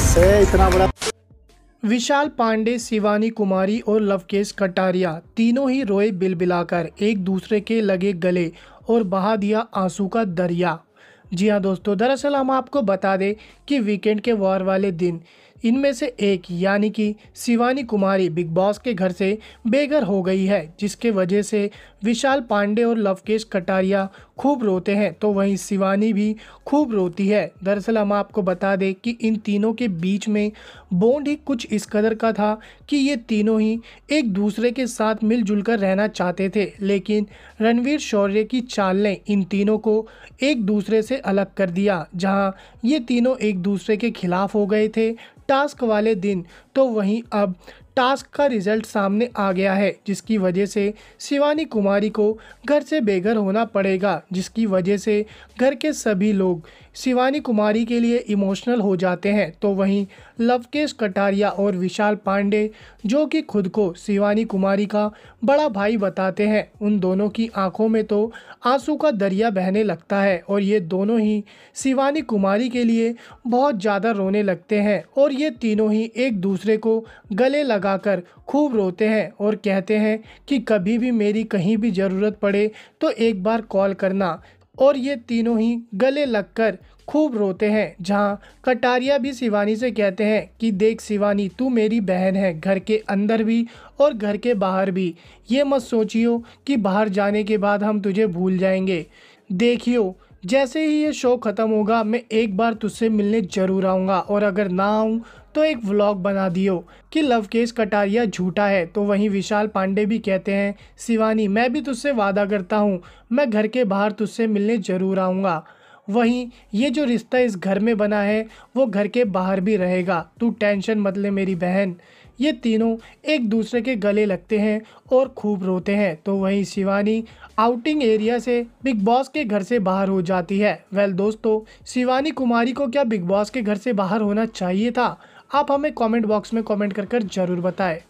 कैसे इतना बड़ा विशाल पांडे शिवानी कुमारी और लवकेश कटारिया तीनों ही रोए बिलबिलाकर एक दूसरे के लगे गले और बहा दिया आंसू का दरिया जी हाँ दोस्तों दरअसल हम आपको बता दें कि वीकेंड के वार वाले दिन इनमें से एक यानी कि शिवानी कुमारी बिग बॉस के घर से बेघर हो गई है जिसके वजह से विशाल पांडे और लवकेश कटारिया खूब रोते हैं तो वहीं शिवानी भी खूब रोती है दरअसल हम आपको बता दें कि इन तीनों के बीच में बॉन्ड ही कुछ इस कदर का था कि ये तीनों ही एक दूसरे के साथ मिलजुल कर रहना चाहते थे लेकिन रणवीर शौर्य की चाल ने इन तीनों को एक दूसरे से अलग कर दिया जहां ये तीनों एक दूसरे के खिलाफ हो गए थे टास्क वाले दिन तो वहीं अब टास्क का रिजल्ट सामने आ गया है जिसकी वजह से शिवानी कुमारी को घर से बेघर होना पड़ेगा जिसकी वजह से घर के सभी लोग शिवानी कुमारी के लिए इमोशनल हो जाते हैं तो वहीं लवकेश कटारिया और विशाल पांडे जो कि खुद को शिवानी कुमारी का बड़ा भाई बताते हैं उन दोनों की आंखों में तो आंसू का दरिया बहने लगता है और ये दोनों ही शिवानी कुमारी के लिए बहुत ज़्यादा रोने लगते हैं और ये तीनों ही एक दूसरे को गले लगा लगाकर खूब रोते हैं और कहते हैं कि कभी भी मेरी कहीं भी ज़रूरत पड़े तो एक बार कॉल करना और ये तीनों ही गले लगकर खूब रोते हैं जहाँ कटारिया भी शिवानी से कहते हैं कि देख शिवानी तू मेरी बहन है घर के अंदर भी और घर के बाहर भी ये मत सोचियो कि बाहर जाने के बाद हम तुझे भूल जाएंगे देखियो जैसे ही ये शो ख़त्म होगा मैं एक बार तुझसे मिलने ज़रूर आऊँगा और अगर ना आऊँ तो एक व्लॉग बना दियो कि लवकेश कटारिया झूठा है तो वहीं विशाल पांडे भी कहते हैं शिवानी मैं भी तुझसे वादा करता हूँ मैं घर के बाहर तुझसे मिलने ज़रूर आऊँगा वहीं ये जो रिश्ता इस घर में बना है वो घर के बाहर भी रहेगा तू टेंशन मत ले मेरी बहन ये तीनों एक दूसरे के गले लगते हैं और खूब रोते हैं तो वहीं शिवानी आउटिंग एरिया से बिग बॉस के घर से बाहर हो जाती है वेल दोस्तों शिवानी कुमारी को क्या बिग बॉस के घर से बाहर होना चाहिए था आप हमें कमेंट बॉक्स में कमेंट कर कर ज़रूर बताएं